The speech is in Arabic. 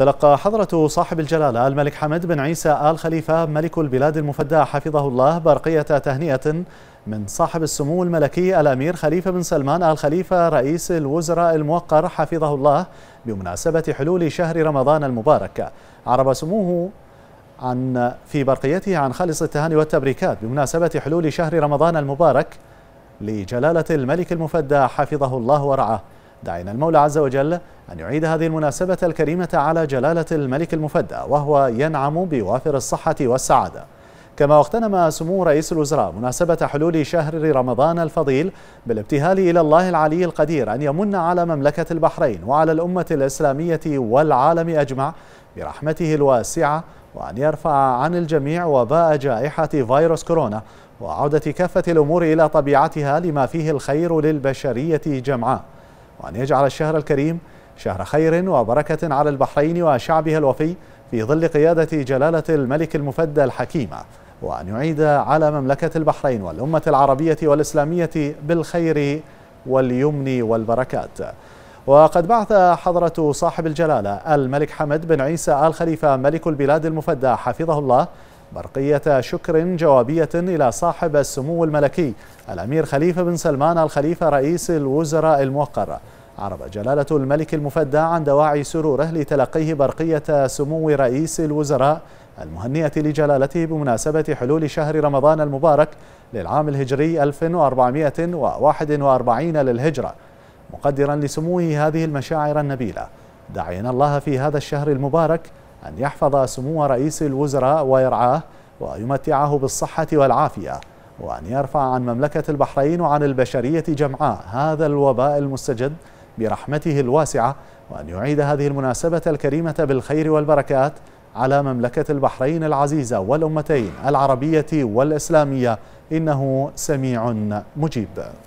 تلقى حضرة صاحب الجلالة الملك حمد بن عيسى آل خليفة ملك البلاد المفدى حفظه الله برقية تهنئة من صاحب السمو الملكي الأمير خليفة بن سلمان آل خليفة رئيس الوزراء الموقر حفظه الله بمناسبة حلول شهر رمضان المبارك عرب سموه عن في برقيته عن خالص التهاني والتبريكات بمناسبة حلول شهر رمضان المبارك لجلالة الملك المفدى حفظه الله ورعاه دعينا المولى عز وجل أن يعيد هذه المناسبة الكريمة على جلالة الملك المفدى وهو ينعم بوافر الصحة والسعادة كما اغتنم سمو رئيس الوزراء مناسبة حلول شهر رمضان الفضيل بالابتهال إلى الله العلي القدير أن يمن على مملكة البحرين وعلى الأمة الإسلامية والعالم أجمع برحمته الواسعة وأن يرفع عن الجميع وباء جائحة فيروس كورونا وعودة كافة الأمور إلى طبيعتها لما فيه الخير للبشرية جمعاء وأن يجعل الشهر الكريم شهر خير وبركة على البحرين وشعبها الوفي في ظل قيادة جلالة الملك المفدى الحكيمة وأن يعيد على مملكة البحرين والأمة العربية والإسلامية بالخير واليمن والبركات وقد بعث حضرة صاحب الجلالة الملك حمد بن عيسى آل خليفة ملك البلاد المفدى حفظه الله برقية شكر جوابية إلى صاحب السمو الملكي الأمير خليفة بن سلمان الخليفة رئيس الوزراء الموقر عرب جلالة الملك المفدى عن دواعي سروره لتلقيه برقية سمو رئيس الوزراء المهنية لجلالته بمناسبة حلول شهر رمضان المبارك للعام الهجري 1441 للهجرة مقدرا لسموه هذه المشاعر النبيلة دعينا الله في هذا الشهر المبارك أن يحفظ سمو رئيس الوزراء ويرعاه ويمتعه بالصحة والعافية وأن يرفع عن مملكة البحرين وعن البشرية جمعاء هذا الوباء المستجد برحمته الواسعة وأن يعيد هذه المناسبة الكريمة بالخير والبركات على مملكة البحرين العزيزة والأمتين العربية والإسلامية إنه سميع مجيب